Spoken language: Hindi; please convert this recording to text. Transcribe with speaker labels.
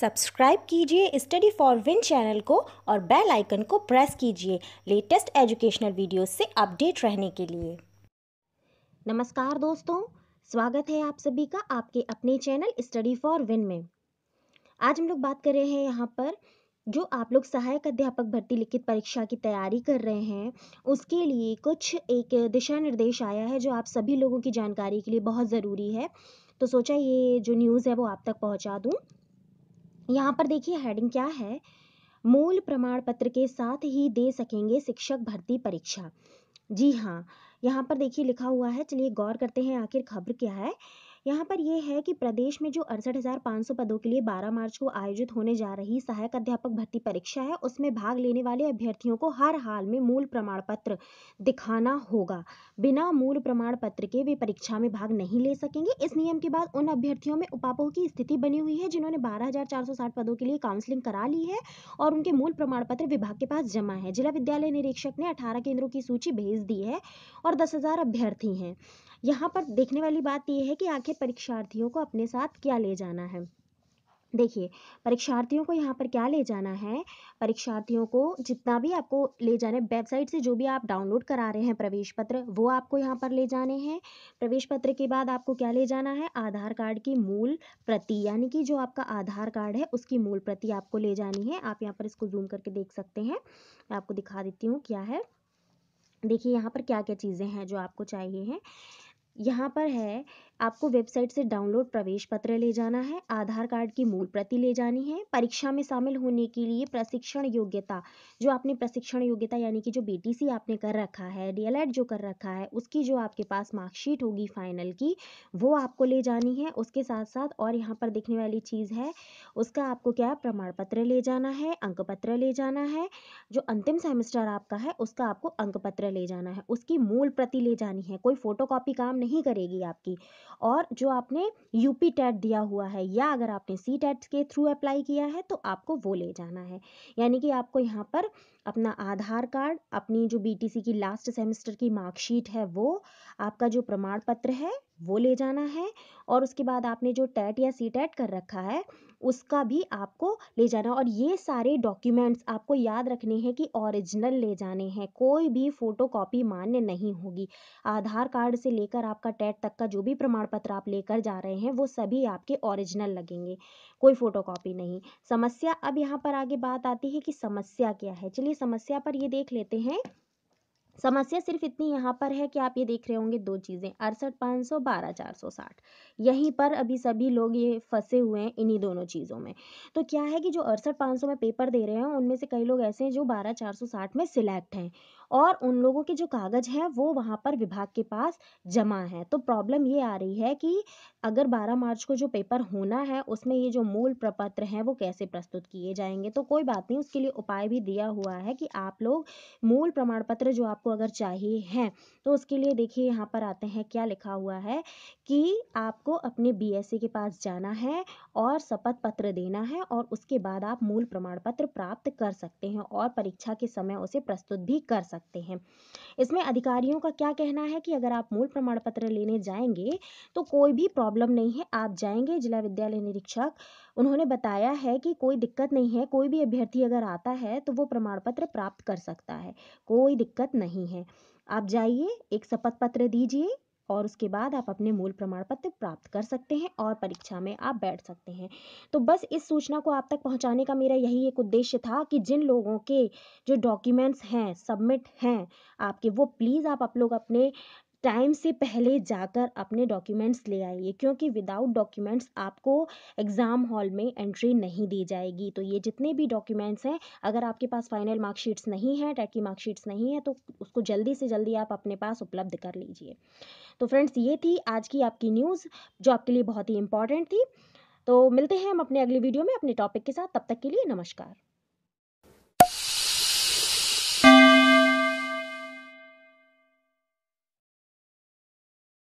Speaker 1: सब्सक्राइब कीजिए स्टडी फॉर विन चैनल को और बेल आइकन को प्रेस कीजिए लेटेस्ट एजुकेशनल वीडियो से अपडेट रहने के लिए नमस्कार दोस्तों स्वागत है आप सभी का आपके अपने चैनल स्टडी फॉर विन में आज हम लोग बात कर रहे हैं यहाँ पर जो आप लोग सहायक अध्यापक भर्ती लिखित परीक्षा की तैयारी कर रहे हैं उसके लिए कुछ एक दिशा निर्देश आया है जो आप सभी लोगों की जानकारी के लिए बहुत ज़रूरी है तो सोचा ये जो न्यूज़ है वो आप तक पहुँचा दूँ यहाँ पर देखिए हेडिंग क्या है मूल प्रमाण पत्र के साथ ही दे सकेंगे शिक्षक भर्ती परीक्षा जी हाँ यहाँ पर देखिए लिखा हुआ है चलिए गौर करते हैं आखिर खबर क्या है यहाँ पर यह है कि प्रदेश में जो अड़सठ हज़ार पाँच सौ पदों के लिए बारह मार्च को आयोजित होने जा रही सहायक अध्यापक भर्ती परीक्षा है उसमें भाग लेने वाले अभ्यर्थियों को हर हाल में मूल प्रमाण पत्र दिखाना होगा बिना मूल प्रमाण पत्र के वे परीक्षा में भाग नहीं ले सकेंगे इस नियम के बाद उन अभ्यर्थियों में उपापह की स्थिति बनी हुई है जिन्होंने बारह पदों के लिए काउंसलिंग करा ली है और उनके मूल प्रमाण पत्र विभाग के पास जमा है जिला विद्यालय निरीक्षक ने अठारह केंद्रों की सूची भेज दी है और दस अभ्यर्थी हैं यहाँ पर देखने वाली बात यह है कि आखिर परीक्षार्थियों को अपने साथ क्या ले जाना है देखिए परीक्षार्थियों को यहाँ पर क्या ले जाना है परीक्षार्थियों को जितना भी आपको ले जाना है वेबसाइट से जो भी आप डाउनलोड करा रहे हैं प्रवेश पत्र वो आपको यहाँ पर ले जाने हैं प्रवेश पत्र के बाद आपको क्या ले जाना है आधार कार्ड की मूल प्रति यानी कि जो आपका आधार कार्ड है उसकी मूल प्रति आपको ले जानी है आप यहाँ पर इसको जूम करके देख सकते हैं मैं आपको दिखा देती हूँ क्या है देखिए यहाँ पर क्या क्या चीज़ें हैं जो आपको चाहिए हैं यहाँ पर है आपको वेबसाइट से डाउनलोड प्रवेश पत्र ले जाना है आधार कार्ड की मूल प्रति ले जानी है परीक्षा में शामिल होने के लिए प्रशिक्षण योग्यता जो आपने प्रशिक्षण योग्यता यानी कि जो बी आपने कर रखा है डीएलएड जो कर रखा है उसकी जो आपके पास मार्कशीट होगी फाइनल की वो आपको ले जानी है उसके साथ साथ और यहाँ पर देखने वाली चीज़ है उसका आपको क्या प्रमाण पत्र ले जाना है अंक पत्र ले जाना है जो अंतिम सेमेस्टर आपका है उसका आपको अंक पत्र ले जाना है उसकी मूल प्रति ले जानी है कोई फोटोकॉपी काम नहीं करेगी आपकी और जो आपने यूपी टेट दिया हुआ है या अगर आपने सी टेट के थ्रू अप्लाई किया है तो आपको वो ले जाना है यानी कि आपको यहाँ पर अपना आधार कार्ड अपनी जो बी टी सी की लास्ट सेमेस्टर की मार्कशीट है वो आपका जो प्रमाण पत्र है वो ले जाना है और उसके बाद आपने जो टैट या सी टैट कर रखा है उसका भी आपको ले जाना और ये सारे डॉक्यूमेंट्स आपको याद रखने हैं कि ओरिजिनल ले जाने हैं कोई भी फ़ोटो कॉपी मान्य नहीं होगी आधार कार्ड से लेकर आपका टैट तक का जो भी प्रमाण पत्र आप लेकर जा रहे हैं वो सभी आपके ओरिजिनल लगेंगे कोई फ़ोटो कॉपी नहीं समस्या अब यहाँ पर आगे बात आती है कि समस्या क्या है चलिए अगली समस्या पर ये देख लेते हैं समस्या सिर्फ इतनी यहाँ पर है कि आप ये देख रहे होंगे दो चीज़ें अड़सठ पाँच सौ बारह चार सौ साठ यहीं पर अभी सभी लोग ये फंसे हुए हैं इन्हीं दोनों चीज़ों में तो क्या है कि जो अड़सठ पाँच सौ में पेपर दे रहे हैं उनमें से कई लोग ऐसे हैं जो बारह चार सौ साठ में सिलेक्ट हैं और उन लोगों के जो कागज़ हैं वो वहाँ पर विभाग के पास जमा है तो प्रॉब्लम ये आ रही है कि अगर 12 मार्च को जो पेपर होना है उसमें ये जो मूल प्रपत्र हैं वो कैसे प्रस्तुत किए जाएंगे तो कोई बात नहीं उसके लिए उपाय भी दिया हुआ है कि आप लोग मूल प्रमाण पत्र जो आपको अगर चाहिए हैं तो उसके लिए देखिए यहाँ पर आते हैं क्या लिखा हुआ है कि आपको अपने बी e के पास जाना है और शपथ पत्र देना है और उसके बाद आप मूल प्रमाण पत्र प्राप्त कर सकते हैं और परीक्षा के समय उसे प्रस्तुत भी कर सकते हैं इसमें अधिकारियों का क्या कहना है कि अगर आप मूल प्रमाण पत्र लेने जाएंगे तो कोई भी प्रॉब्लम नहीं है आप जाएंगे जिला विद्यालय निरीक्षक उन्होंने बताया है कि कोई दिक्कत नहीं है कोई भी अभ्यर्थी अगर आता है तो वो प्रमाण पत्र प्राप्त कर सकता है कोई दिक्कत नहीं है आप जाइए एक शपथ पत्र दीजिए और उसके बाद आप अपने मूल प्रमाण पत्र प्राप्त कर सकते हैं और परीक्षा में आप बैठ सकते हैं तो बस इस सूचना को आप तक पहुंचाने का मेरा यही एक उद्देश्य था कि जिन लोगों के जो डॉक्यूमेंट्स हैं सबमिट हैं आपके वो प्लीज़ आप आप लोग अपने टाइम से पहले जाकर अपने डॉक्यूमेंट्स ले आइए क्योंकि विदाउट डॉक्यूमेंट्स आपको एग्ज़ाम हॉल में एंट्री नहीं दी जाएगी तो ये जितने भी डॉक्यूमेंट्स हैं अगर आपके पास फाइनल मार्कशीट्स नहीं है टेट की मार्कशीट्स नहीं है तो उसको जल्दी से जल्दी आप अपने पास उपलब्ध कर लीजिए तो फ्रेंड्स ये थी आज की आपकी न्यूज़ जो आपके लिए बहुत ही इंपॉर्टेंट थी तो मिलते हैं हम अपने अगली वीडियो में अपने टॉपिक के साथ तब तक के लिए नमस्कार